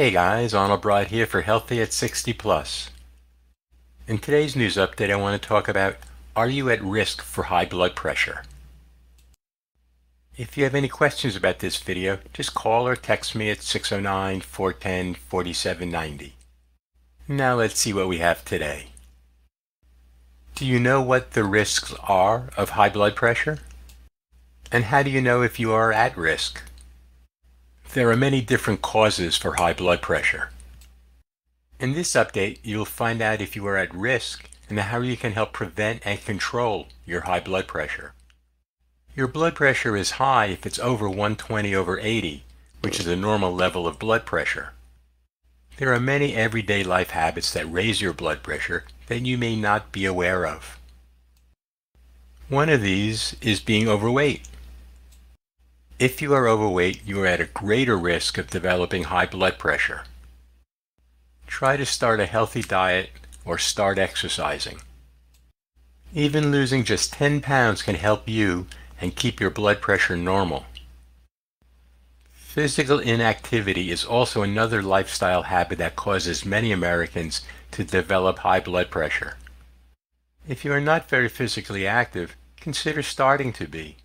Hey guys, Arnold Broad here for Healthy at 60 Plus. In today's news update, I want to talk about Are you at risk for high blood pressure? If you have any questions about this video, just call or text me at 609 410 4790. Now let's see what we have today. Do you know what the risks are of high blood pressure? And how do you know if you are at risk? There are many different causes for high blood pressure. In this update, you'll find out if you are at risk and how you can help prevent and control your high blood pressure. Your blood pressure is high if it's over 120 over 80, which is the normal level of blood pressure. There are many everyday life habits that raise your blood pressure that you may not be aware of. One of these is being overweight. If you are overweight, you are at a greater risk of developing high blood pressure. Try to start a healthy diet or start exercising. Even losing just 10 pounds can help you and keep your blood pressure normal. Physical inactivity is also another lifestyle habit that causes many Americans to develop high blood pressure. If you are not very physically active, consider starting to be.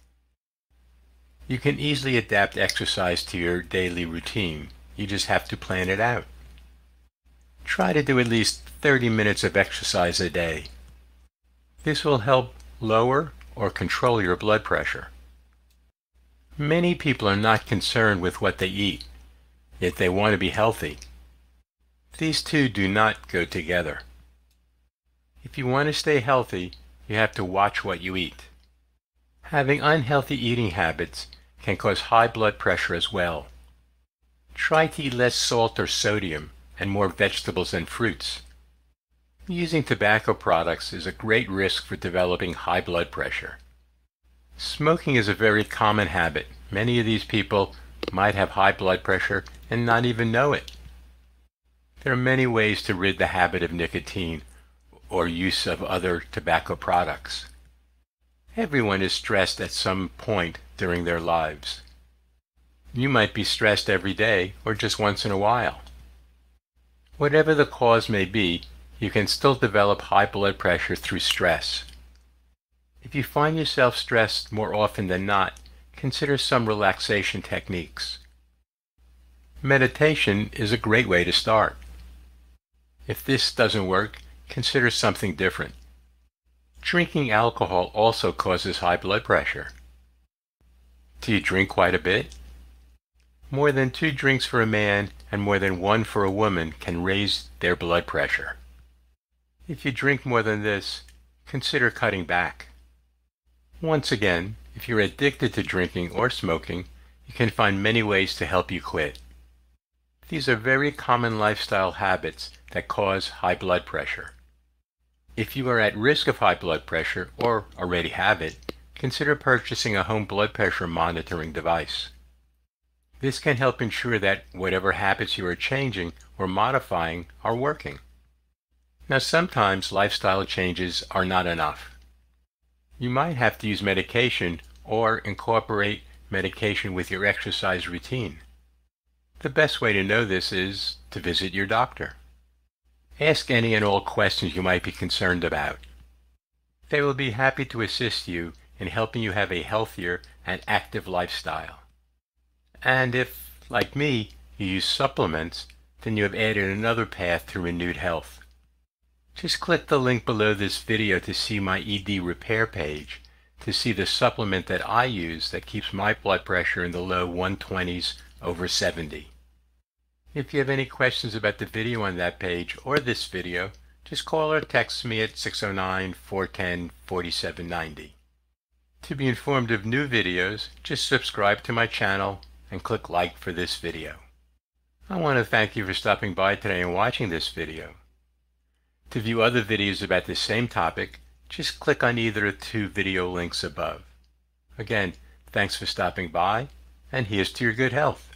You can easily adapt exercise to your daily routine. You just have to plan it out. Try to do at least 30 minutes of exercise a day. This will help lower or control your blood pressure. Many people are not concerned with what they eat, yet they want to be healthy. These two do not go together. If you want to stay healthy, you have to watch what you eat. Having unhealthy eating habits can cause high blood pressure as well. Try to eat less salt or sodium and more vegetables and fruits. Using tobacco products is a great risk for developing high blood pressure. Smoking is a very common habit. Many of these people might have high blood pressure and not even know it. There are many ways to rid the habit of nicotine or use of other tobacco products. Everyone is stressed at some point during their lives. You might be stressed every day or just once in a while. Whatever the cause may be, you can still develop high blood pressure through stress. If you find yourself stressed more often than not, consider some relaxation techniques. Meditation is a great way to start. If this doesn't work, consider something different. Drinking alcohol also causes high blood pressure. Do you drink quite a bit? More than two drinks for a man and more than one for a woman can raise their blood pressure. If you drink more than this, consider cutting back. Once again, if you're addicted to drinking or smoking, you can find many ways to help you quit. These are very common lifestyle habits that cause high blood pressure. If you are at risk of high blood pressure or already have it, consider purchasing a home blood pressure monitoring device. This can help ensure that whatever habits you are changing or modifying are working. Now sometimes lifestyle changes are not enough. You might have to use medication or incorporate medication with your exercise routine. The best way to know this is to visit your doctor. Ask any and all questions you might be concerned about. They will be happy to assist you in helping you have a healthier and active lifestyle. And if, like me, you use supplements, then you have added another path to renewed health. Just click the link below this video to see my ED repair page to see the supplement that I use that keeps my blood pressure in the low 120s over 70. If you have any questions about the video on that page or this video, just call or text me at 609-410-4790. To be informed of new videos, just subscribe to my channel and click like for this video. I want to thank you for stopping by today and watching this video. To view other videos about this same topic, just click on either of two video links above. Again, thanks for stopping by, and here's to your good health.